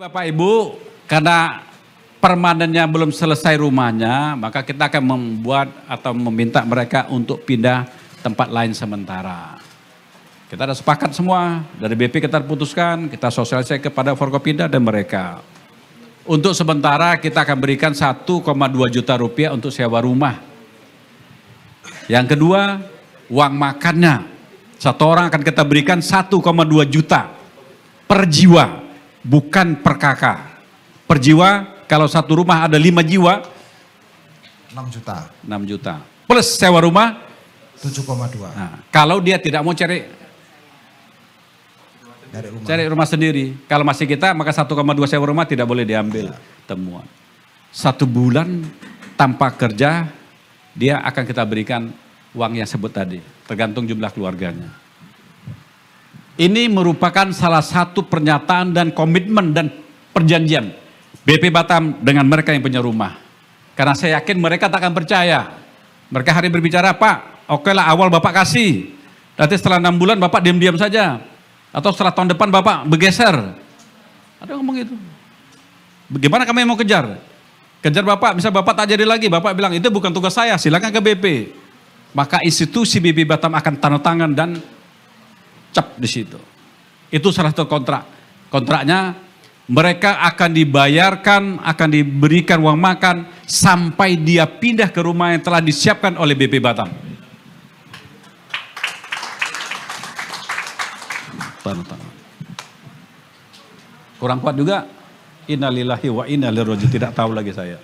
Bapak Ibu, karena permanennya belum selesai rumahnya, maka kita akan membuat atau meminta mereka untuk pindah tempat lain sementara. Kita ada sepakat semua, dari BP kita putuskan, kita sosialisasi kepada Forkopinda dan mereka. Untuk sementara kita akan berikan 1,2 juta rupiah untuk sewa rumah. Yang kedua, uang makannya. Satu orang akan kita berikan 1,2 juta per jiwa bukan per Per jiwa, kalau satu rumah ada lima jiwa, 6 juta. 6 juta. Plus sewa rumah, 7,2. Nah, kalau dia tidak mau cari dari rumah. cari rumah sendiri, kalau masih kita maka 1,2 sewa rumah tidak boleh diambil ya. temuan. Satu bulan tanpa kerja, dia akan kita berikan uang yang sebut tadi, tergantung jumlah keluarganya. Ini merupakan salah satu pernyataan dan komitmen dan perjanjian BP Batam dengan mereka yang punya rumah. Karena saya yakin mereka tak akan percaya. Mereka hari berbicara, Pak, oke lah awal Bapak kasih. Nanti setelah enam bulan Bapak diam-diam saja. Atau setelah tahun depan Bapak bergeser. Ada ngomong itu. Bagaimana kami mau kejar? Kejar Bapak, bisa Bapak tak jadi lagi. Bapak bilang, itu bukan tugas saya, silakan ke BP. Maka institusi BP Batam akan tanda tangan dan cap di situ. Itu salah satu kontrak. Kontraknya mereka akan dibayarkan, akan diberikan uang makan sampai dia pindah ke rumah yang telah disiapkan oleh BP Batam. Kurang kuat juga? Innalillahi wa inna ilaihi Tidak tahu lagi saya.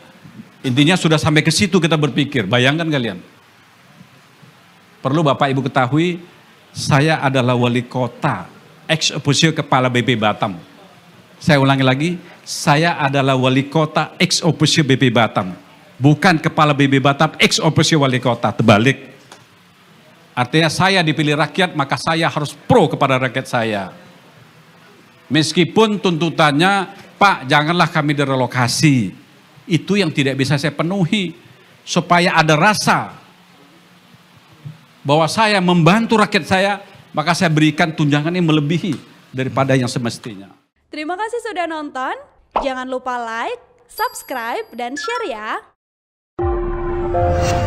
Intinya sudah sampai ke situ kita berpikir. Bayangkan kalian. Perlu Bapak Ibu ketahui saya adalah wali kota, ex officio kepala BP Batam. Saya ulangi lagi, saya adalah wali kota ex officio BP Batam. Bukan kepala BP Batam, ex officio wali kota, terbalik. Artinya saya dipilih rakyat, maka saya harus pro kepada rakyat saya. Meskipun tuntutannya, Pak janganlah kami direlokasi. Itu yang tidak bisa saya penuhi. Supaya ada rasa bahwa saya membantu rakyat saya, maka saya berikan tunjangan yang melebihi daripada yang semestinya. Terima kasih sudah nonton. Jangan lupa like, subscribe, dan share ya.